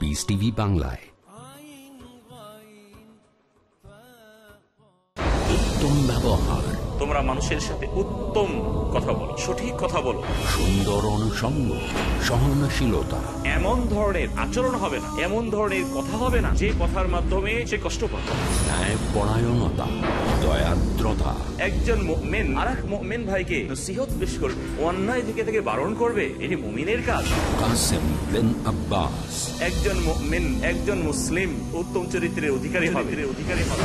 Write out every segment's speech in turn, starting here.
piece TV বাংলায় তোমরা মানুষের সাথে উত্তম কথা বলো সঠিক কথা বলো সুন্দর অনুসঙ্গ সহনশীলতা এমন ধরনের আচরণ হবে না এমন ধরনের কথা হবে না যে কথার মাধ্যমে সে কষ্ট পাবে ন্যায়পরায়ণতা দয়াদ্রতা একজন মেন আর মেন ভাইকে নসিহত পেশ করবে অন্যায় থেকে থেকে বারণ করবে এটি মুমিনের কাজ আব্বাস একজন মেন একজন মুসলিম উত্তম চরিত্রের অধিকারী হবে অধিকারী হবে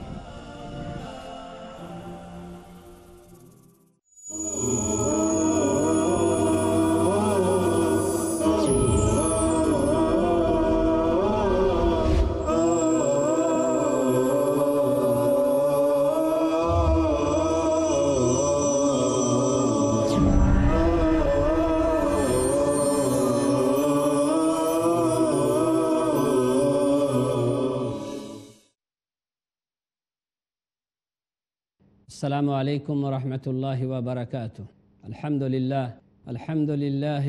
السلام عليكم ورحمة الله وبركاته الحمد لله الحمد لله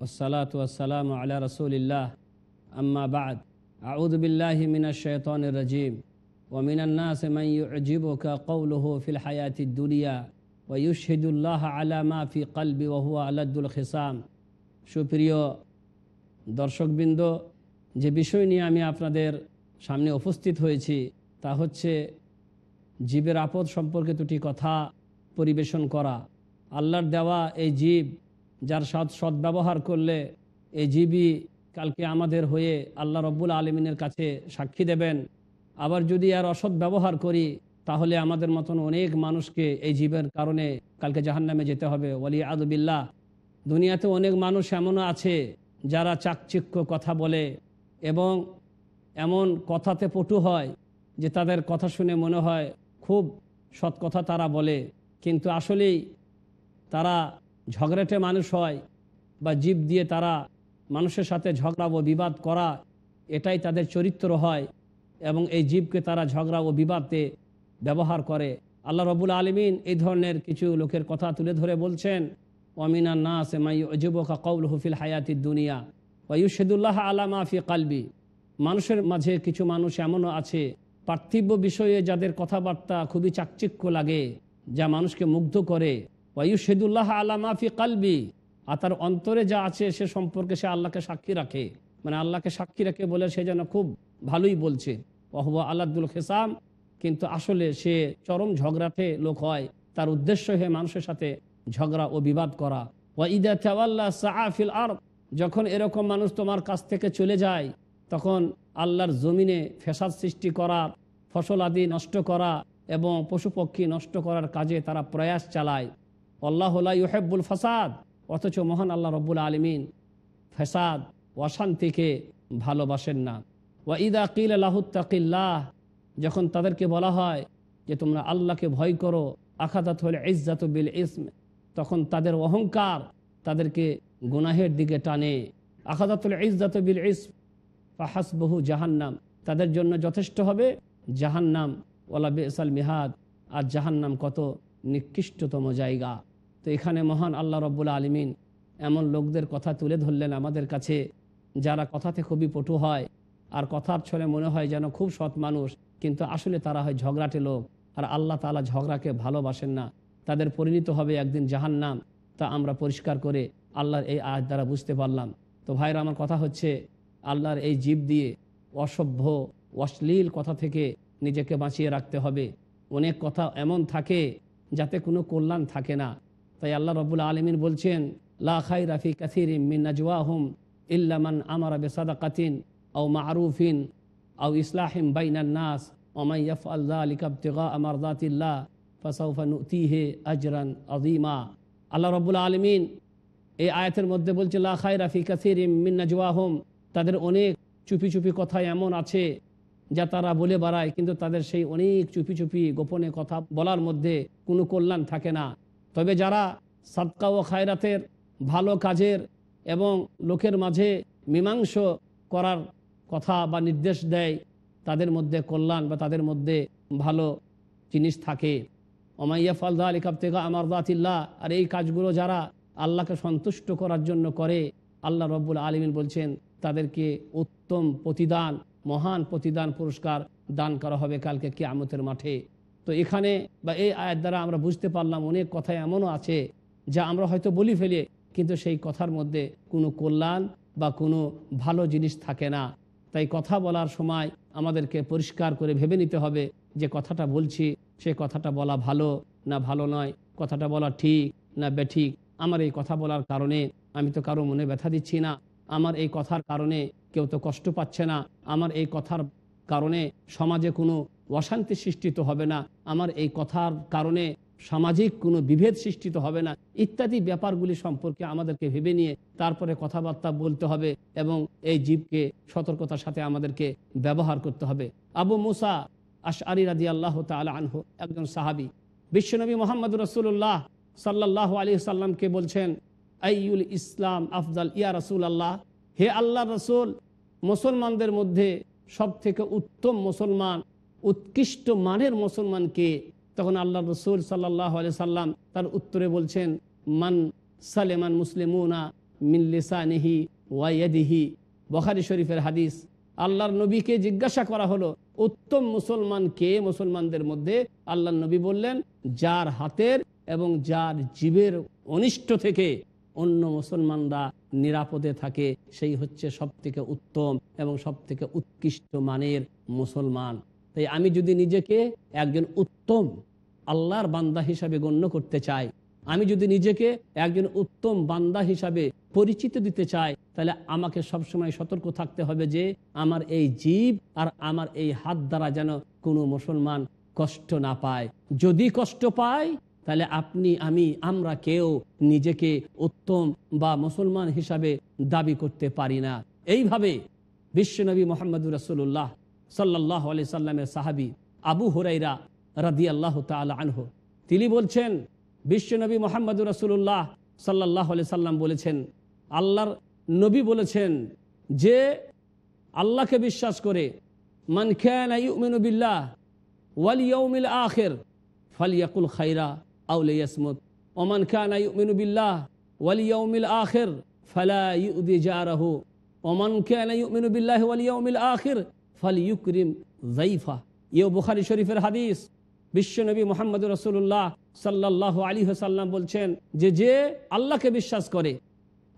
والصلاة والسلام على رسول الله أما بعد أعوذ بالله من الشيطان الرجيم ومن الناس من يعجبك قوله في الحياة الدنيا ويشهد الله على ما في قلبي وهو ألد الخصام সুপ্রিয় দর্শকবৃন্দ যে বিষয় নিয়ে আমি আপনাদের সামনে উপস্থিত হয়েছি তা হচ্ছে জীবের আপদ সম্পর্কে দুটি কথা পরিবেশন করা আল্লাহর দেওয়া এই জীব যার সৎ ব্যবহার করলে এই জীবই কালকে আমাদের হয়ে আল্লাহ রব্বুল আলমিনের কাছে সাক্ষী দেবেন আবার যদি আর অসৎ ব্যবহার করি তাহলে আমাদের মতন অনেক মানুষকে এই জীবের কারণে কালকে জাহান্নামে যেতে হবে ওলি আদবিল্লা দুনিয়াতে অনেক মানুষ এমন আছে যারা চাকচিক্য কথা বলে এবং এমন কথাতে পটু হয় যে তাদের কথা শুনে মনে হয় খুব সৎ কথা তারা বলে কিন্তু আসলেই তারা ঝগড়াটে মানুষ হয় বা জীব দিয়ে তারা মানুষের সাথে ঝগড়া ও বিবাদ করা এটাই তাদের চরিত্র হয় এবং এই জীবকে তারা ঝগড়া ও বিবাদে ব্যবহার করে আল্লাহ রবুল আলমিন এই ধরনের কিছু লোকের কথা তুলে ধরে বলছেন অমিনা না সে মাইজুবকা কৌল হুফিল হায়াতি দুনিয়া ওয়ুশেদুল্লাহ আলামা ফি কালবি মানুষের মাঝে কিছু মানুষ এমনও আছে পার্থিব্য বিষয়ে যাদের কথাবার্তা খুবই চাকচিক্য লাগে যা মানুষকে মুগ্ধ করে ওয়ু শেদুল্লাহ আলা মাফি কালবি আর তার অন্তরে যা আছে সে সম্পর্কে সে আল্লাহকে সাক্ষী রাখে মানে আল্লাহকে সাক্ষী রাখে বলে সে যেন খুব ভালোই বলছে অহবা আল্লাদুল খেসাম কিন্তু আসলে সে চরম ঝগড়াতে লোক হয় তার উদ্দেশ্য হয়ে মানুষের সাথে ঝগড়া ও বিবাদ করা ওয়াঈদা তেওয়াল্লা আর যখন এরকম মানুষ তোমার কাছ থেকে চলে যায় তখন আল্লাহর জমিনে ফেসাদ সৃষ্টি করার ফসল আদি নষ্ট করা এবং পশুপক্ষী নষ্ট করার কাজে তারা প্রয়াস চালায় আল্লাহলা ইহেব্বুল ফাসাদ অথচ মহান আল্লাহ রব্বুল আলমিন ফেসাদ অশান্তিকে ভালোবাসেন না ওয়া আকিল আল্লাহ তাকিল্লাহ যখন তাদেরকে বলা হয় যে তোমরা আল্লাহকে ভয় করো আখাদাত হলে ইজ্জাত বিল ইসম তখন তাদের অহংকার তাদেরকে গুনাহের দিকে টানে আখাদাতুল ইজ্জাত বিল ইসম বহু জাহান্নাম তাদের জন্য যথেষ্ট হবে জাহান্নাম ওলা বেসাল মিহাদ আর জাহান্নাম কত নিকৃষ্টতম জায়গা তো এখানে মহান আল্লাহ রব্বুল আলমিন এমন লোকদের কথা তুলে ধরলেন আমাদের কাছে যারা কথাতে খুবই পটু হয় আর কথার ছলে মনে হয় যেন খুব সৎ মানুষ কিন্তু আসলে তারা হয় ঝগড়াটে লোক আর আল্লাহ তালা ঝগড়াকে ভালোবাসেন না তাদের পরিণত হবে একদিন জাহান্নাম তা আমরা পরিষ্কার করে আল্লাহর এই আয় দ্বারা বুঝতে পারলাম তো ভাইরা আমার কথা হচ্ছে আল্লাহর এই জীব দিয়ে অসভ্য অশ্লীল কথা থেকে নিজেকে বাঁচিয়ে রাখতে হবে অনেক কথা এমন থাকে যাতে কোনো কল্যাণ থাকে না তাই আল্লাহ রবুল আলমিন বলছেন লাখাই রাফি কাসির মিনাজওয়াহম ইল্লামান আমার বেসাদা কাতিন আও মারুফিন আউ ইসলাহিম বাইনান নাস ওমাইফ আল্লাহ আলিকাবতেগা আমার দাতিল্লা ফসাউফানুতিহে আজরান আজিমা আল্লাহ রবুল আলমিন এই আয়াতের মধ্যে বলছে লাখাই রাফি কাসির মিনাজওয়াহম তাদের অনেক চুপি চুপি কথা এমন আছে যা তারা বলে বাড়ায় কিন্তু তাদের সেই অনেক চুপি চুপি গোপনে কথা বলার মধ্যে কোনো কল্যাণ থাকে না তবে যারা সাদকা ও খায়রাতের ভালো কাজের এবং লোকের মাঝে মীমাংস করার কথা বা নির্দেশ দেয় তাদের মধ্যে কল্যাণ বা তাদের মধ্যে ভালো জিনিস থাকে অমাইয়া ফালদা আলী কাপ্তেগা আমার দাতিল্লা আর এই কাজগুলো যারা আল্লাহকে সন্তুষ্ট করার জন্য করে আল্লাহ রব্বুল আলমিন বলছেন তাদেরকে উত্তম প্রতিদান মহান প্রতিদান পুরস্কার দান করা হবে কালকে কিয়ামতের মাঠে তো এখানে বা এই আয়ের দ্বারা আমরা বুঝতে পারলাম অনেক কথা এমনও আছে যা আমরা হয়তো বলি ফেলি কিন্তু সেই কথার মধ্যে কোনো কল্যাণ বা কোনো ভালো জিনিস থাকে না তাই কথা বলার সময় আমাদেরকে পরিষ্কার করে ভেবে নিতে হবে যে কথাটা বলছি সে কথাটা বলা ভালো না ভালো নয় কথাটা বলা ঠিক না বেঠিক আমার এই কথা বলার কারণে আমি তো কারো মনে ব্যথা দিচ্ছি না আমার এই কথার কারণে কেউ তো কষ্ট পাচ্ছে না আমার এই কথার কারণে সমাজে কোনো অশান্তি সৃষ্টিত হবে না আমার এই কথার কারণে সামাজিক কোনো বিভেদ সৃষ্টিত হবে না ইত্যাদি ব্যাপারগুলি সম্পর্কে আমাদেরকে ভেবে নিয়ে তারপরে কথাবার্তা বলতে হবে এবং এই জীবকে সতর্কতার সাথে আমাদেরকে ব্যবহার করতে হবে আবু মুসা আলী রাজি আল্লাহ আনহু একজন সাহাবি বিশ্বনবী মোহাম্মদ রসুল্লাহ সাল্লাহ আলী সাল্লামকে বলছেন আইউল ইসলাম আফজাল ইয়া রসুল আল্লাহ হে আল্লাহ রসুল মুসলমানদের মধ্যে সব থেকে উত্তম মুসলমান উৎকৃষ্ট মানের মুসলমানকে তখন আল্লাহ রসুল সাল্লাহ আলি সাল্লাম তার উত্তরে বলছেন মান সালেমান মিল্লিসা নেহি ওয়াইয়াদিহি বখারি শরীফের হাদিস আল্লাহর নবীকে জিজ্ঞাসা করা হলো উত্তম মুসলমান কে মুসলমানদের মধ্যে আল্লাহ নবী বললেন যার হাতের এবং যার জীবের অনিষ্ট থেকে অন্য মুসলমানরা নিরাপদে থাকে সেই হচ্ছে সব থেকে উত্তম এবং সব থেকে উৎকৃষ্ট মানের মুসলমান তাই আমি যদি নিজেকে একজন উত্তম আল্লাহর বান্দা হিসাবে গণ্য করতে চাই আমি যদি নিজেকে একজন উত্তম বান্দা হিসাবে পরিচিত দিতে চাই তাহলে আমাকে সবসময় সতর্ক থাকতে হবে যে আমার এই জীব আর আমার এই হাত দ্বারা যেন কোনো মুসলমান কষ্ট না পায় যদি কষ্ট পায় তাহলে আপনি আমি আমরা কেউ নিজেকে উত্তম বা মুসলমান হিসাবে দাবি করতে পারি না এইভাবে বিশ্বনবী মোহাম্মদ রসুল্লাহ সাল্লাহ আলি সাল্লামের সাহাবি আবু হুরাইরা রাদি আল্লাহ আনহ তিনি বলছেন বিশ্বনবী মোহাম্মদ রসুল্লাহ সাল্লাহ আলি সাল্লাম বলেছেন আল্লাহর নবী বলেছেন যে আল্লাহকে বিশ্বাস করে মান খেয়ান আই আখের ফালিয়াকুল খাইরা আউলে ফালা ইউদি জারাহ ওমান খান আইমিনুবিল্লাহ ওয়ালিয়মিল ফাল ইউকরিম শরীফের হাদিস বিশ্বনবী মোহাম্মদ রসুল্লাহ সাল্লাহ আলী হাসাল্লাম বলছেন যে যে আল্লাহকে বিশ্বাস করে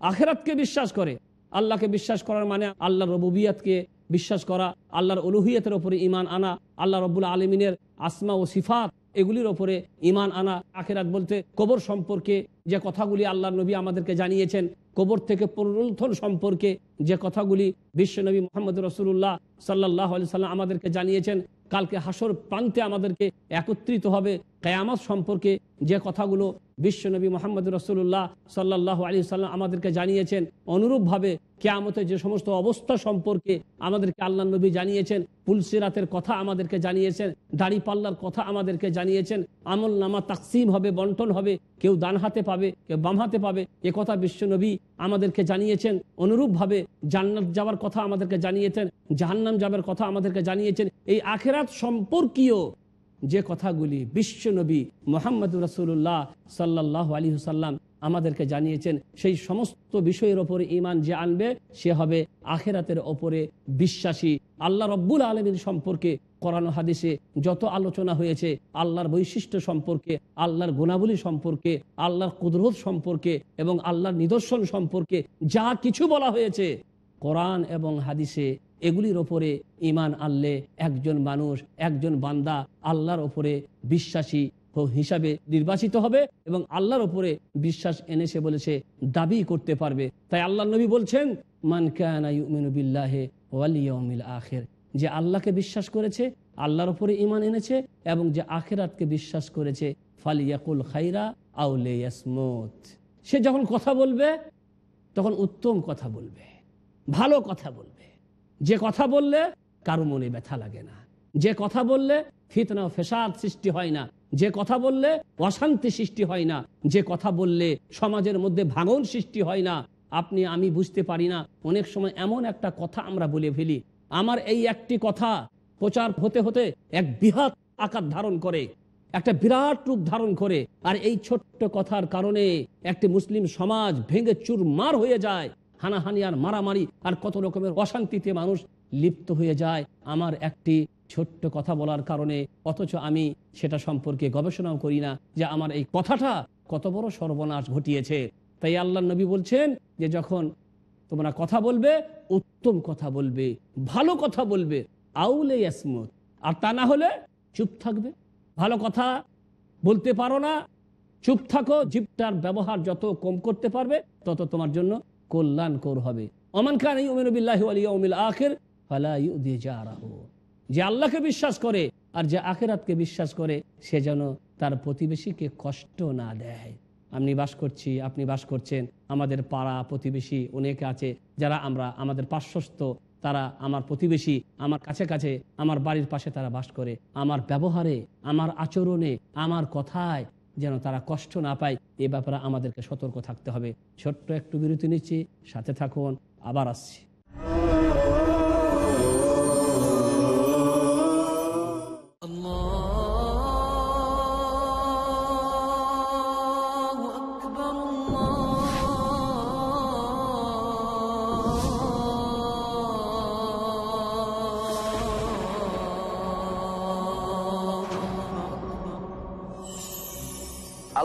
আখেরাতকে বিশ্বাস করে আল্লাহকে বিশ্বাস করার মানে আল্লাহ রবুবিয়াতকে বিশ্বাস করা আল্লাহর অলুহিয়াতের ওপরে ইমান আনা আল্লাহ রবুল্লা আলমিনের আসমা ও সিফাত এগুলির ওপরে ইমান আনা আখেরাত বলতে কবর সম্পর্কে যে কথাগুলি আল্লাহ নবী আমাদেরকে জানিয়েছেন কবর থেকে পুনরুত্থন সম্পর্কে যে কথাগুলি বিশ্বনবী মোহাম্মদ রসুল্লাহ সাল্লাহ আলি সাল্লাম আমাদেরকে জানিয়েছেন কালকে হাসর প্রান্তে আমাদেরকে একত্রিত হবে কেয়ামত সম্পর্কে যে কথাগুলো বিশ্বনবী মোহাম্মদ রসুল্লাহ সাল্লাহ আলী সাল্লাম আমাদেরকে জানিয়েছেন অনুরূপভাবে কেয়ামতের যে সমস্ত অবস্থা সম্পর্কে আমাদেরকে আল্লাহ নবী জানিয়েছেন পুলসিরাতের কথা আমাদেরকে জানিয়েছেন দাড়ি পাল্লার কথা আমাদেরকে জানিয়েছেন আমল নামা তাকসিম হবে বন্টন হবে কেউ দান হাতে পাবে কেউ বাম হাতে পাবে এ কথা বিশ্বনবী আমাদেরকে জানিয়েছেন অনুরূপভাবে জান্নাত যাওয়ার কথা আমাদেরকে জানিয়েছেন জাহান্নাম যাবার কথা আমাদেরকে জানিয়েছেন এই আখেরাত সম্পর্কীয় যে কথাগুলি বিশ্বনবী মোহাম্মদ রসুল্লাহ সাল্লাহ আলী সাল্লাম আমাদেরকে জানিয়েছেন সেই সমস্ত বিষয়ের ওপরে ইমান যে আনবে সে হবে আখেরাতের ওপরে বিশ্বাসী আল্লাহ রব্বুল আলমীর সম্পর্কে করানো হাদিসে যত আলোচনা হয়েছে আল্লাহর বৈশিষ্ট্য সম্পর্কে আল্লাহর গুণাবলী সম্পর্কে আল্লাহর কুদরত সম্পর্কে এবং আল্লাহর নিদর্শন সম্পর্কে যা কিছু বলা হয়েছে কোরআন এবং হাদিসে এগুলির ওপরে ইমান আনলে একজন মানুষ একজন বান্দা আল্লাহর ওপরে বিশ্বাসী হিসাবে নির্বাচিত হবে এবং আল্লাহর ওপরে বিশ্বাস এনে সে বলেছে দাবি করতে পারবে তাই আল্লাহ নবী বলছেন মান বিল্লাহে আখের যে আল্লাহকে বিশ্বাস করেছে আল্লাহর ওপরে ইমান এনেছে এবং যে আখেরাতকে বিশ্বাস করেছে ফালিয়াকুল খাইরা আউলে সে যখন কথা বলবে তখন উত্তম কথা বলবে ভালো কথা বলবে যে কথা বললে কারো মনে ব্যথা লাগে না যে কথা বললে ফিতনা ফেসাদ সৃষ্টি হয় না যে কথা বললে অশান্তি সৃষ্টি হয় না যে কথা বললে সমাজের মধ্যে ভাঙন সৃষ্টি হয় না আপনি আমি বুঝতে পারি না অনেক সময় এমন একটা কথা আমরা বলে ফেলি আমার এই একটি কথা প্রচার হতে হতে এক বৃহৎ আকার ধারণ করে একটা বিরাট রূপ ধারণ করে আর এই ছোট্ট কথার কারণে একটি মুসলিম সমাজ ভেঙে চুরমার হয়ে যায় হানাহানি আর মারামারি আর কত রকমের অশান্তিতে মানুষ লিপ্ত হয়ে যায় আমার একটি ছোট্ট কথা বলার কারণে অথচ আমি সেটা সম্পর্কে গবেষণাও করি না যে আমার এই কথাটা কত বড় সর্বনাশ ঘটিয়েছে তাই আল্লাহ নবী বলছেন যে যখন তোমরা কথা বলবে উত্তম কথা বলবে ভালো কথা বলবে আউলে ইয়াসমুত আর তা না হলে চুপ থাকবে ভালো কথা বলতে পারো না চুপ থাকো জিপটার ব্যবহার যত কম করতে পারবে তত তোমার জন্য কল্যাণকর হবে অমান খান ইউমিনবিল্লাহমিল আখের ফালাইউদ্দি যে আল্লাহকে বিশ্বাস করে আর যে আখেরাতকে বিশ্বাস করে সে যেন তার প্রতিবেশীকে কষ্ট না দেয় আমি বাস করছি আপনি বাস করছেন আমাদের পাড়া প্রতিবেশী অনেকে আছে যারা আমরা আমাদের পার্শ্বস্ত তারা আমার প্রতিবেশী আমার কাছে কাছে আমার বাড়ির পাশে তারা বাস করে আমার ব্যবহারে আমার আচরণে আমার কথায় যেন তারা কষ্ট না পায় এ ব্যাপারে আমাদেরকে সতর্ক থাকতে হবে ছোট্ট একটু বিরতি নিচ্ছি সাথে থাকুন আবার আসছি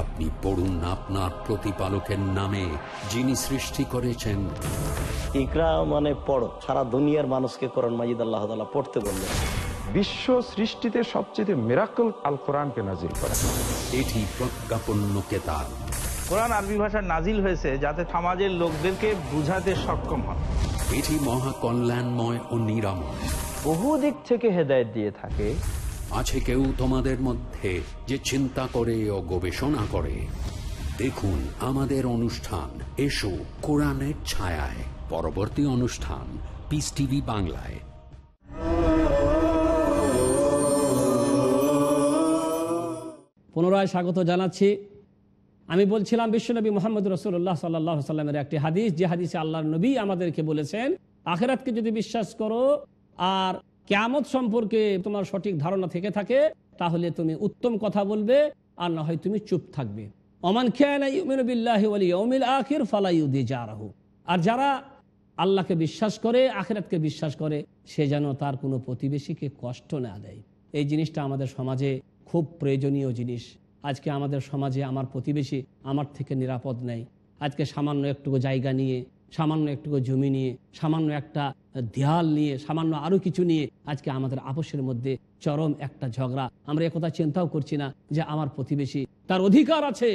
আপনি পড়ুন আপনার প্রতিপালকের নামে যিনি সৃষ্টি করেছেন ইকরা মানে পড়ো সারা দুনিয়ার মানুষকে করণ মাজিদ আল্লাহ পড়তে বললেন বিশ্ব সৃষ্টিতে সবচেয়ে মেরাকল আল কোরআনকে নাজিল করা এটি প্রজ্ঞাপন্য কেতাব কোরআন আরবি ভাষা নাজিল হয়েছে যাতে সমাজের লোকদেরকে বুঝাতে সক্ষম হয় এটি মহাকল্যাণময় ও নিরাময় বহু দিক থেকে হেদায়ত দিয়ে থাকে আছে কেউ তোমাদের মধ্যে যে চিন্তা করে ও গবেষণা করে দেখুন আমাদের অনুষ্ঠান এসো কোরআনের ছায়ায় পরবর্তী অনুষ্ঠান পিস টিভি বাংলায় পুনরায় স্বাগত জানাচ্ছি আমি বলছিলাম বিশ্বনবী মোহাম্মদ রসুল্লাহ সাল্লাহ সাল্লামের একটি হাদিস যে হাদিসে আল্লাহ নবী আমাদেরকে বলেছেন আখেরাতকে যদি বিশ্বাস করো আর কেয়ামত সম্পর্কে তোমার সঠিক ধারণা থেকে থাকে তাহলে তুমি উত্তম কথা বলবে আর না হয় তুমি চুপ থাকবে অমান আখির যা জারাহু আর যারা আল্লাহকে বিশ্বাস করে আখেরাতকে বিশ্বাস করে সে যেন তার কোনো প্রতিবেশীকে কষ্ট না দেয় এই জিনিসটা আমাদের সমাজে খুব প্রয়োজনীয় জিনিস আজকে আমাদের সমাজে আমার প্রতিবেশী আমার থেকে নিরাপদ নেই আজকে সামান্য একটুকু জায়গা নিয়ে সামান্য একটু জমি নিয়ে সামান্য একটা দেয়াল নিয়ে সামান্য আরও কিছু নিয়ে আজকে আমাদের আপসের মধ্যে চরম একটা ঝগড়া আমরা একথা চিন্তাও করছি না যে আমার প্রতিবেশী তার অধিকার আছে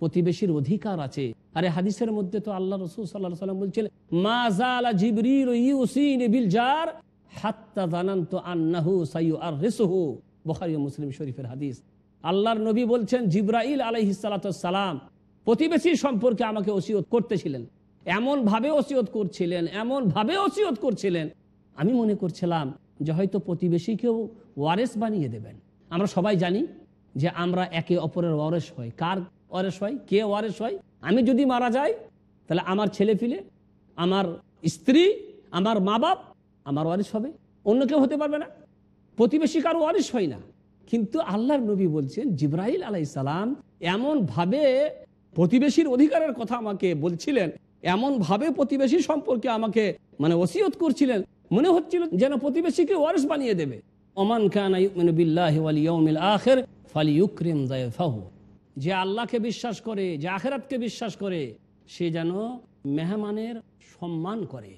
প্রতিবেশীর অধিকার আছে আরে হাদিসের মধ্যে তো আল্লাহ রসুল সাল্লাহ সাল্লাম বলছেন মা জালা জিবরিল ইউসিন হাত্তা জানান্ত আন্নাহু সাইয়ু আর রেসহু বখারি মুসলিম শরীফের হাদিস আল্লাহর নবী বলছেন জিব্রাইল আলহিসাল্লাম প্রতিবেশী সম্পর্কে আমাকে ওসিয়ত করতেছিলেন এমনভাবে ওসিয়ত করছিলেন এমনভাবে ওসিয়ত করছিলেন আমি মনে করছিলাম যে হয়তো প্রতিবেশীকেও ওয়ারেস বানিয়ে দেবেন আমরা সবাই জানি যে আমরা একে অপরের ওয়ারেস হয় কার ওয়ারেস হয় কে ওয়ারেস হয় আমি যদি মারা যাই তাহলে আমার ছেলে ফিলে আমার স্ত্রী আমার মা বাপ আমার ওয়ারিস হবে অন্য কেউ হতে পারবে না প্রতিবেশী কারো ওয়ারিস হয় না কিন্তু আল্লাহর নবী বলছেন জিব্রাহিল আলাইসালাম এমনভাবে প্রতিবেশীর অধিকারের কথা আমাকে বলছিলেন এমনভাবে প্রতিবেশী সম্পর্কে আমাকে মানে ওসিয়ত করছিলেন মনে হচ্ছিল যেন প্রতিবেশীকে ওয়ারস বানিয়ে দেবে ওমান আখের ফালিউক্রিম দায়ফাহু যে আল্লাহকে বিশ্বাস করে যে আখেরাতকে বিশ্বাস করে সে যেন মেহমানের সম্মান করে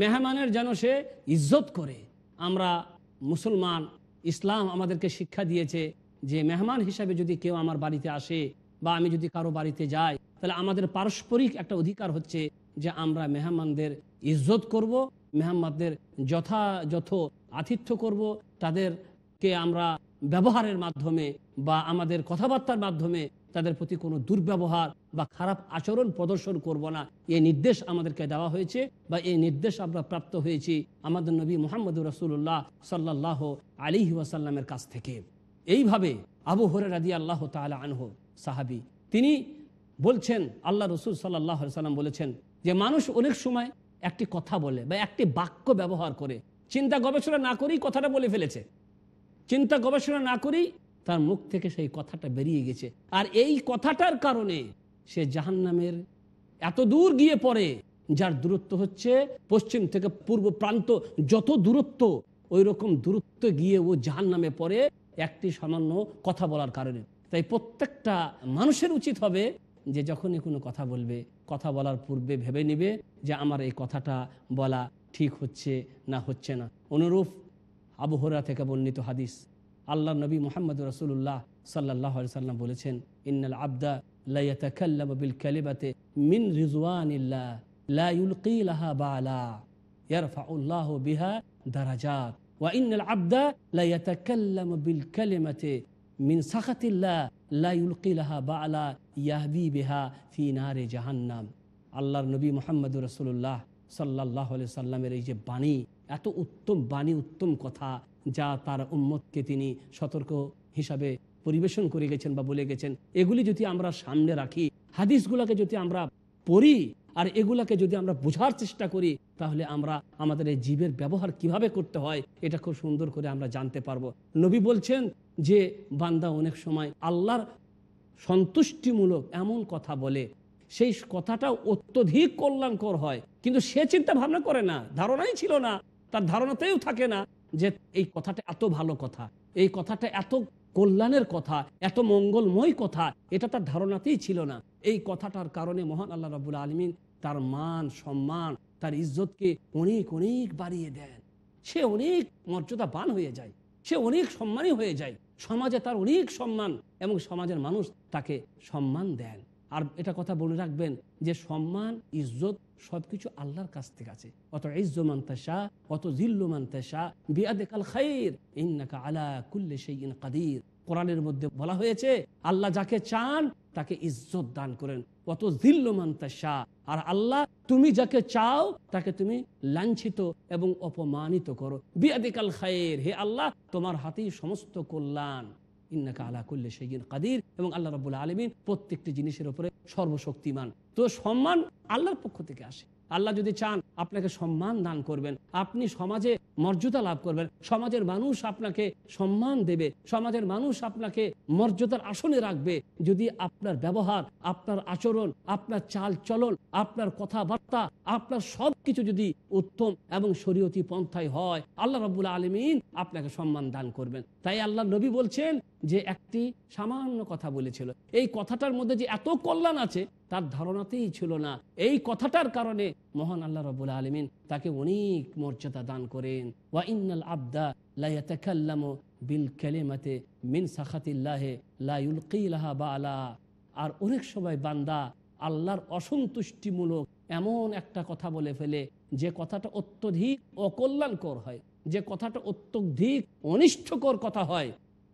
মেহমানের যেন সে ইজ্জত করে আমরা মুসলমান ইসলাম আমাদেরকে শিক্ষা দিয়েছে যে মেহমান হিসাবে যদি কেউ আমার বাড়িতে আসে বা আমি যদি কারো বাড়িতে যাই তাহলে আমাদের পারস্পরিক একটা অধিকার হচ্ছে যে আমরা মেহমানদের ইজ্জত করব মেহমানদের যথাযথ আতিথ্য করব তাদেরকে আমরা ব্যবহারের মাধ্যমে বা আমাদের কথাবার্তার মাধ্যমে তাদের প্রতি কোনো দুর্ব্যবহার বা খারাপ আচরণ প্রদর্শন করব না এই নির্দেশ আমাদেরকে দেওয়া হয়েছে বা এই নির্দেশ আমরা প্রাপ্ত হয়েছি আমাদের নবী মোহাম্মদ রসুল্লাহ সাল্লাহ আলী ওয়াসাল্লামের কাছ থেকে এইভাবে আবু হরে রাজি আল্লাহ তালা আনহ সাহাবি তিনি বলছেন আল্লাহ রসুল সাল্লাহ সাল্লাম বলেছেন যে মানুষ অনেক সময় একটি কথা বলে বা একটি বাক্য ব্যবহার করে চিন্তা গবেষণা না করেই কথাটা বলে ফেলেছে চিন্তা গবেষণা না করেই তার মুখ থেকে সেই কথাটা বেরিয়ে গেছে আর এই কথাটার কারণে সে জাহান্নামের এত দূর গিয়ে পড়ে যার দূরত্ব হচ্ছে পশ্চিম থেকে পূর্ব প্রান্ত যত দূরত্ব ওই রকম দূরত্ব গিয়ে ও জাহান নামে পড়ে একটি সামান্য কথা বলার কারণে তাই প্রত্যেকটা মানুষের উচিত হবে যে যখনই কোনো কথা বলবে কথা বলার পূর্বে ভেবে নিবে যে আমার এই কথাটা বলা ঠিক হচ্ছে না হচ্ছে না অনুরূপ আবহরা থেকে বর্ণিত হাদিস আল্লাহ নবী মোহাম্মদ রসুল্লাহ সাল্লাহ সাল্লাম বলেছেন ইন্নাল আবদা লাইয়াতাকাল্লাম মিন বিহা ওয়া মিন বা আলা বেহা জাহান্নাম আল্লাহর নবী মোহাম্মদ রসুল্লাহ সাল্লাহ সাল্লামের এই যে বাণী এত উত্তম বাণী উত্তম কথা যা তার উম্মতকে তিনি সতর্ক হিসাবে পরিবেশন করে গেছেন বা বলে গেছেন এগুলি যদি আমরা সামনে রাখি হাদিসগুলোকে যদি আমরা পড়ি আর এগুলাকে যদি আমরা বোঝার চেষ্টা করি তাহলে আমরা আমাদের এই জীবের ব্যবহার কিভাবে করতে হয় এটা খুব সুন্দর করে আমরা জানতে পারবো নবী বলছেন যে বান্দা অনেক সময় আল্লাহর সন্তুষ্টিমূলক এমন কথা বলে সেই কথাটা অত্যধিক কল্যাণকর হয় কিন্তু সে চিন্তা ভাবনা করে না ধারণাই ছিল না তার ধারণাতেও থাকে না যে এই কথাটা এত ভালো কথা এই কথাটা এত কল্যাণের কথা এত মঙ্গলময় কথা এটা তার ধারণাতেই ছিল না এই কথাটার কারণে মহান আল্লাহ রাবুল আলমিন তার মান সম্মান তার ইজ্জতকে অনেক অনেক বাড়িয়ে দেন সে অনেক মর্যাদা মর্যাদাবান হয়ে যায় সে অনেক সম্মানী হয়ে যায় সমাজে তার অনেক সম্মান এবং সমাজের মানুষ তাকে সম্মান দেন আর এটা কথা বলে রাখবেন যে সম্মান ইজ্জত সবকিছু আল্লাহর কাছ থেকে আছে অত ইজ্জমান অত জিল্লমান তাশা বিয়াদেকাল খাইর ইন্নাকা আলা কুল্লে সেই ইন কাদির কোরআনের মধ্যে বলা হয়েছে আল্লাহ যাকে চান তাকে ইজ্জত দান করেন অত জিল্লমান তাশা আর আল্লাহ তুমি যাকে চাও তাকে তুমি লাঞ্ছিত এবং অপমানিত করো বিয়াদিকাল খায়ের হে আল্লাহ তোমার হাতেই সমস্ত কল্যাণ ইন্নাকা আলা করলে সেইন কাদির এবং আল্লাহ রবুল্লা আলমিন প্রত্যেকটি জিনিসের উপরে সর্বশক্তিমান তো সম্মান আল্লাহর পক্ষ থেকে আসে আল্লাহ যদি চান আপনাকে সম্মান দান করবেন আপনি সমাজে মর্যাদা লাভ করবেন সমাজের মানুষ আপনাকে সম্মান দেবে সমাজের মানুষ আপনাকে মর্যাদার আসনে রাখবে যদি আপনার ব্যবহার আপনার আচরণ আপনার চাল চলন আপনার কথাবার্তা আপনার সব কিছু যদি উত্তম এবং শরীয়তি পন্থায় হয় আল্লাহ রব আলমিন আপনাকে সম্মান দান করবেন তাই আল্লাহ নবী বলছেন যে একটি সামান্য কথা বলেছিল এই কথাটার মধ্যে যে এত কল্যাণ আছে তার ধারণাতেই ছিল না এই কথাটার কারণে মহান আল্লাহ রবুল আলমিন তাকে অনেক মর্যাদা দান করেন ওয়া ইন্নাল আবদা লাইয়াতাকাল্লামু বিল কালিমাতে মিন সাখাতিল্লাহে লাহা বা আলা আর অনেক সময় বান্দা আল্লাহর অসন্তুষ্টিমূলক এমন একটা কথা বলে ফেলে যে কথাটা অত্যধিক অকল্যাণকর হয় যে কথাটা অত্যধিক অনিষ্টকর কথা হয়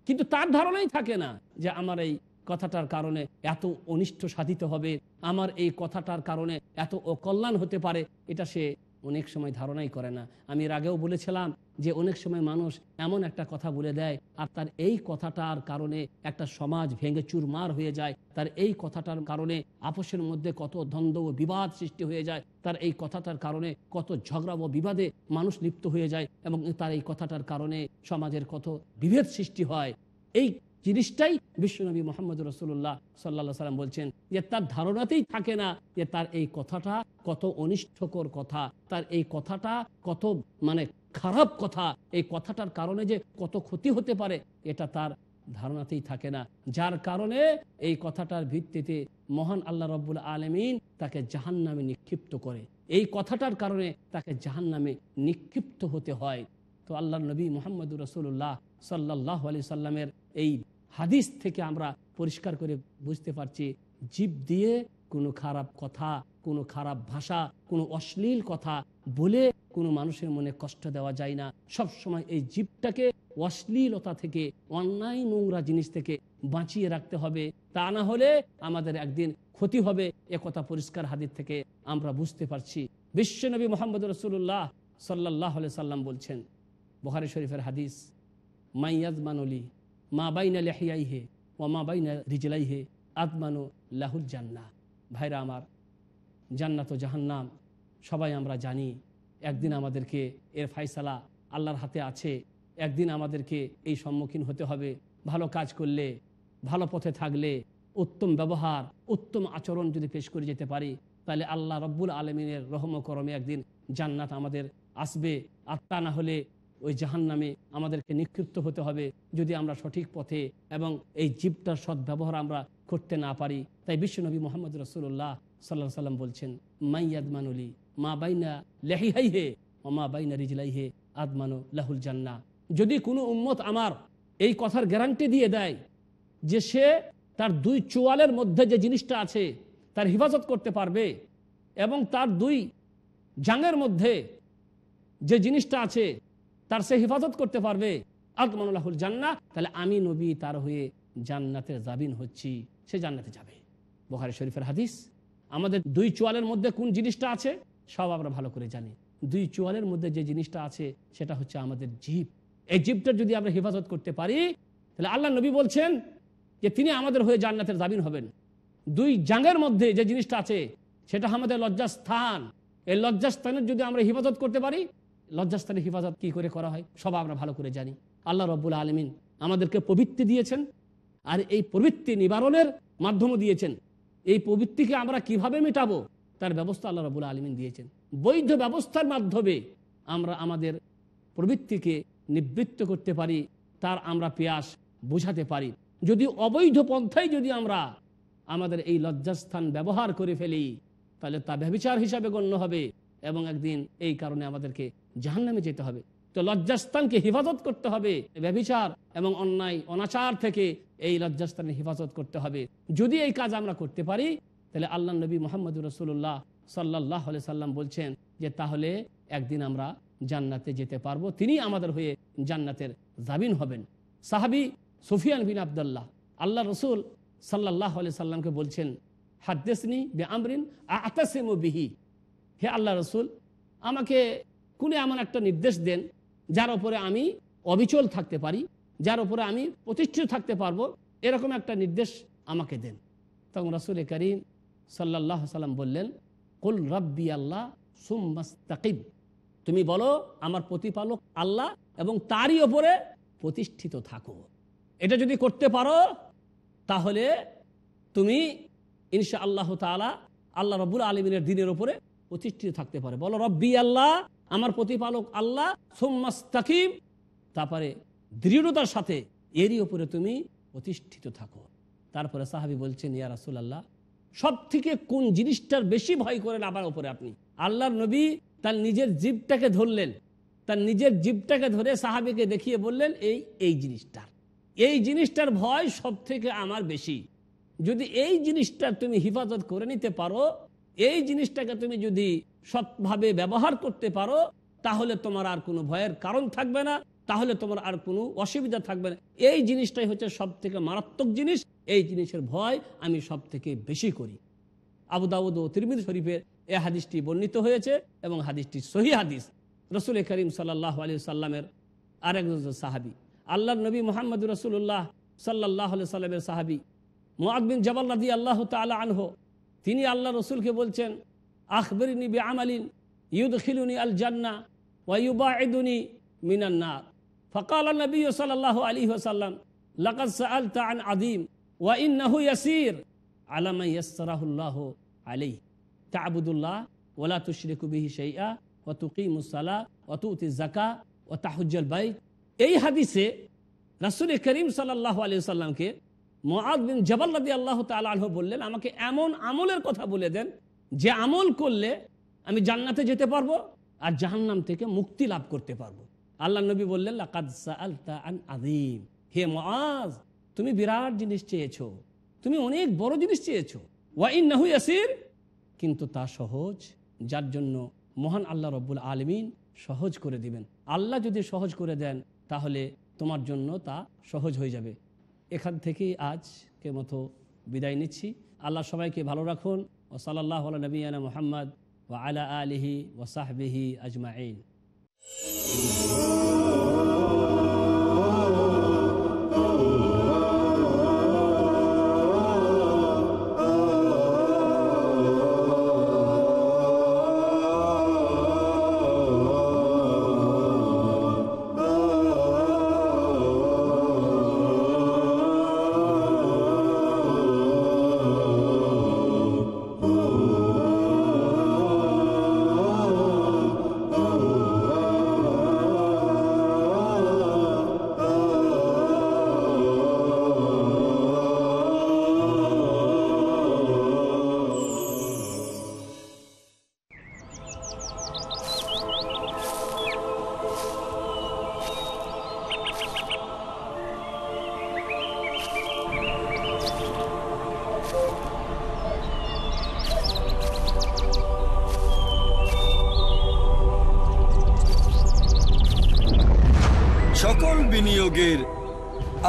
কিন্তু তার ধারণাই থাকে না যে আমার এই কথাটার কারণে এত অনিষ্ট সাধিত হবে আমার এই কথাটার কারণে এত অকল্যাণ হতে পারে এটা সে অনেক সময় ধারণাই করে না আমি এর আগেও বলেছিলাম যে অনেক সময় মানুষ এমন একটা কথা বলে দেয় আর তার এই কথাটার কারণে একটা সমাজ ভেঙে চুরমার হয়ে যায় তার এই কথাটার কারণে আপোষের মধ্যে কত দ্বন্দ্ব ও বিবাদ সৃষ্টি হয়ে যায় তার এই কথাটার কারণে কত ঝগড়া ও বিবাদে মানুষ লিপ্ত হয়ে যায় এবং তার এই কথাটার কারণে সমাজের কত বিভেদ সৃষ্টি হয় এই জিনিসটাই বিশ্বনবী মোহাম্মদ রসুল্লাহ সাল্লা সাল্লাম বলছেন যে তার ধারণাতেই থাকে না যে তার এই কথাটা কত অনিষ্টকর কথা তার এই কথাটা কত মানে খারাপ কথা এই কথাটার কারণে যে কত ক্ষতি হতে পারে এটা তার ধারণাতেই থাকে না যার কারণে এই কথাটার ভিত্তিতে মহান আল্লাহ রব্বুল আলমিন তাকে জাহান নামে নিক্ষিপ্ত করে এই কথাটার কারণে তাকে জাহান নামে নিক্ষিপ্ত হতে হয় তো আল্লাহ নবী মোহাম্মদুর রসুল্লাহ সাল্লাহ আলি সাল্লামের এই হাদিস থেকে আমরা পরিষ্কার করে বুঝতে পারছি জীব দিয়ে কোনো খারাপ কথা কোনো খারাপ ভাষা কোনো অশ্লীল কথা বলে কোনো মানুষের মনে কষ্ট দেওয়া যায় না সব সময় এই জীবটাকে অশ্লীলতা থেকে অন্যায় নোংরা জিনিস থেকে বাঁচিয়ে রাখতে হবে তা না হলে আমাদের একদিন ক্ষতি হবে এ কথা পরিষ্কার হাদিস থেকে আমরা বুঝতে পারছি বিশ্বনবী মোহাম্মদ রসুল্লাহ সাল্লাহ সাল্লাম বলছেন বহারি শরীফের হাদিস মাইয়াজ মানলি মা বাইনা লেহিয়াই হে ও মা বাইনা রিজলাই হে আদমানো লাহুল জান্না ভাইরা আমার জান্নাত ও জাহান্নাম সবাই আমরা জানি একদিন আমাদেরকে এর ফাইসালা আল্লাহর হাতে আছে একদিন আমাদেরকে এই সম্মুখীন হতে হবে ভালো কাজ করলে ভালো পথে থাকলে উত্তম ব্যবহার উত্তম আচরণ যদি পেশ করে যেতে পারি তাহলে আল্লাহ রব্বুল আলমিনের রহমকরমে একদিন জান্নাত আমাদের আসবে আর তা না হলে ওই জাহান নামে আমাদেরকে নিক্ষিপ্ত হতে হবে যদি আমরা সঠিক পথে এবং এই জীবটার সদ্ব্যবহার আমরা করতে না পারি তাই বিশ্বনবী মোহাম্মদ রসুল্লাহ সাল্লাহ সাল্লাম বলছেন মাইয়াদমানুলি মা বাইনা লেহিহাই হে ও মা বাইনা রিজলাই হে আদমানু লাহুল জান্না যদি কোনো উম্মত আমার এই কথার গ্যারান্টি দিয়ে দেয় যে সে তার দুই চোয়ালের মধ্যে যে জিনিসটা আছে তার হেফাজত করতে পারবে এবং তার দুই জাঙের মধ্যে যে জিনিসটা আছে তার সে হেফাজত করতে পারবে আকমানুল্লাহুল জান্না তাহলে আমি নবী তার হয়ে জান্নাতের জাবিন হচ্ছি সে জান্নাতে যাবে বোখারি শরীফের হাদিস আমাদের দুই চোয়ালের মধ্যে কোন জিনিসটা আছে সব আমরা ভালো করে জানি দুই চোয়ালের মধ্যে যে জিনিসটা আছে সেটা হচ্ছে আমাদের জীব এই জীবটার যদি আমরা হেফাজত করতে পারি তাহলে আল্লাহ নবী বলছেন যে তিনি আমাদের হয়ে জান্নাতের জাবিন হবেন দুই জাঙ্গের মধ্যে যে জিনিসটা আছে সেটা আমাদের লজ্জাস্থান এই লজ্জাস্থানের যদি আমরা হেফাজত করতে পারি লজ্জাস্থানের হেফাজত কী করে করা হয় সব আমরা ভালো করে জানি আল্লাহ রব্বুল আলমিন আমাদেরকে প্রবৃত্তি দিয়েছেন আর এই প্রবৃত্তি নিবারণের মাধ্যম দিয়েছেন এই প্রবৃত্তিকে আমরা কিভাবে মেটাবো তার ব্যবস্থা আল্লাহ রবুল আলমিন দিয়েছেন বৈধ ব্যবস্থার মাধ্যমে আমরা আমাদের প্রবৃত্তিকে নিবৃত্ত করতে পারি তার আমরা পেয়াস বোঝাতে পারি যদি অবৈধ পন্থায় যদি আমরা আমাদের এই লজ্জাস্থান ব্যবহার করে ফেলি তাহলে তা ব্যবচার হিসাবে গণ্য হবে এবং একদিন এই কারণে আমাদেরকে জাহান্নামে যেতে হবে তো লজ্জাস্থানকে হেফাজত করতে হবে ব্যবিচার এবং অন্যায় অনাচার থেকে এই লজ্জাস্তানের হেফাজত করতে হবে যদি এই কাজ আমরা করতে পারি তাহলে আল্লাহ নবী মোহাম্মদ রসুল্লাহ সাল্লাহ সাল্লাম বলছেন যে তাহলে একদিন আমরা জান্নাতে যেতে পারবো তিনি আমাদের হয়ে জান্নাতের জামিন হবেন সাহাবি সুফিয়ান বিন আবদুল্লাহ আল্লাহ রসুল সাল্লাহ সাল্লামকে বলছেন হাদ্দেসনি বে আমরিন আতাসিম বিহি হে আল্লাহ রসুল আমাকে কোনো এমন একটা নির্দেশ দেন যার ওপরে আমি অবিচল থাকতে পারি যার ওপরে আমি প্রতিষ্ঠিত থাকতে পারবো এরকম একটা নির্দেশ আমাকে দেন তখন রাসুল করিম সাল্লাহ সাল্লাম বললেন কুল রব্বি আল্লাহ সুম্মাস্তাকিব তুমি বলো আমার প্রতিপালক আল্লাহ এবং তারই ওপরে প্রতিষ্ঠিত থাকো এটা যদি করতে পারো তাহলে তুমি ইনশা আল্লাহ তালা আল্লাহ রবুল আলমিনের দিনের ওপরে প্রতিষ্ঠিত থাকতে পারে বলো রব্বি আল্লাহ আমার প্রতিপালক আল্লাহ সোম্মাস্তাকিম তারপরে দৃঢ়তার সাথে এরই ওপরে তুমি প্রতিষ্ঠিত থাকো তারপরে সাহাবি বলছেন ইয়া রাসুল আল্লাহ সব থেকে কোন জিনিসটার বেশি ভয় করেন আমার ওপরে আপনি আল্লাহর নবী তার নিজের জীবটাকে ধরলেন তার নিজের জীবটাকে ধরে সাহাবিকে দেখিয়ে বললেন এই এই জিনিসটার এই জিনিসটার ভয় সব থেকে আমার বেশি যদি এই জিনিসটার তুমি হেফাজত করে নিতে পারো এই জিনিসটাকে তুমি যদি সৎভাবে ব্যবহার করতে পারো তাহলে তোমার আর কোনো ভয়ের কারণ থাকবে না তাহলে তোমার আর কোনো অসুবিধা থাকবে না এই জিনিসটাই হচ্ছে সব থেকে মারাত্মক জিনিস এই জিনিসের ভয় আমি সব থেকে বেশি করি আবুদাউদ ও তিরমির শরীফের এ হাদিসটি বর্ণিত হয়েছে এবং হাদিসটি সহি হাদিস রসুল করিম সাল্লাহ আলী সাল্লামের আরেক সাহাবি আল্লাহ নবী মোহাম্মদ রসুল্লাহ সাল্লাহ আলি সাল্লামের সাহাবি মোয়াবিন জবাল রাজি আল্লাহ তালা আনহ তিনি আল্লাহ রসুলকে বলছেন আখবরিনী বে আমালিন ইউদখিলুনি আল জান্না ওয়াইবা এদুনি মিনান্নার ফকাল নবী সাল্লাহ আলী ওসাল্লাম লাকাদ সাল আদিম ওয়া ইন্নাহু ইয়াসির আলামা ইয়াসরাহুল্লাহ আলী তাবুদুল্লাহ ওলা তুশরিকু বিহি শাইয়া ও তুকিমুসালা ও তুতি জাকা ও তাহুজ্জল বাই এই হাদিসে রাসুল করিম সাল্লাহ আলী সাল্লামকে মহাদিন জবাল্লাদি আল্লাহ আলহ বললেন আমাকে এমন আমলের কথা বলে দেন যে আমল করলে আমি জান্নাতে যেতে পারবো আর জাহান্নাম থেকে মুক্তি লাভ করতে পারবো আল্লাহ নবী বললেন আদিম হে মহাজ তুমি বিরাট জিনিস চেয়েছ তুমি অনেক বড় জিনিস চেয়েছো ওয়াইন নাহু ইয়াসির কিন্তু তা সহজ যার জন্য মহান আল্লাহ রব্বুল আলমিন সহজ করে দিবেন আল্লাহ যদি সহজ করে দেন তাহলে তোমার জন্য তা সহজ হয়ে যাবে এখান থেকেই আজকে মতো বিদায় নিচ্ছি আল্লাহ সবাইকে ভালো রাখুন ও সাল্লাহ নবীনা মোহাম্মদ ও আলা আলিহি ওসাহবিহি আজমাইন Oh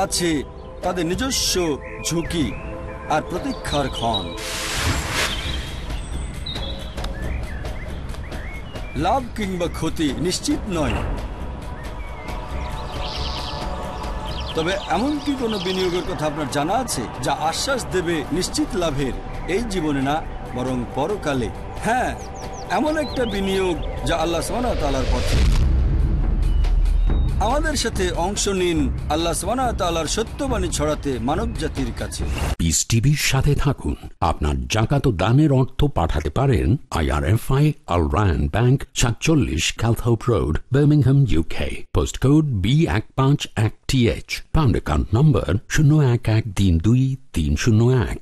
আছে তাদের নিজস্ব ঝুঁকি আর প্রতীক্ষার ক্ষণ লাভ কিংবা ক্ষতি নিশ্চিত নয় তবে এমন কি কোনো বিনিয়োগের কথা আপনার জানা আছে যা আশ্বাস দেবে নিশ্চিত লাভের এই জীবনে না বরং পরকালে হ্যাঁ এমন একটা বিনিয়োগ যা আল্লাহ সোনা তালার পথে আমাদের সাথে অংশ নিন আল্লাহ সালার সত্যবাণী ছড়াতে মানব জাতির কাছে পিস টিভির সাথে থাকুন আপনার জাকাত দানের অর্থ পাঠাতে পারেন আইআরএফআই আল রায়ন ব্যাংক সাতচল্লিশ Calthorpe road Birmingham UK post code B এক পাঁচ এক T H pound account number শূন্য এক এক তিন দুই তিন শূন্য এক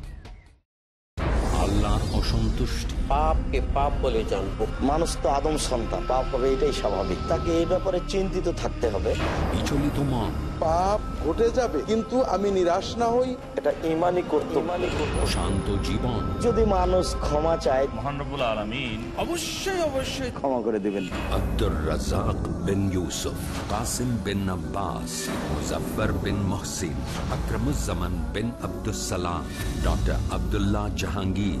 আল্লাহর অসন্তুষ্টি পাপকে পাপ বলে জানবো মানুষ তো আদম সন্তান পাপ হবে এটাই স্বাভাবিক তাকে এই ব্যাপারে চিন্তিত থাকতে হবে বিচলিত মন পাপ ঘটে যাবে কিন্তু আমি নিরাশ না হই এটা ইমানই করতে শান্ত জীবন যদি মানুষ ক্ষমা চায় মহানবুল আলমিন অবশ্যই অবশ্যই ক্ষমা করে দেবেন আব্দুর রাজাক বিন ইউসুফ কাসিম বিন আব্বাস মুজফর বিন মহসিন আকরমুজামান বিন আব্দুল সালাম ডক্টর আবদুল্লাহ জাহাঙ্গীর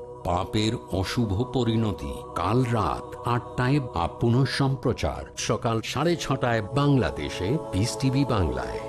পাপের অশুভ পরিণতি কাল রাত আটটায় বা পুনঃ সম্প্রচার সকাল সাড়ে ছটায় বাংলাদেশে বিস টিভি বাংলায়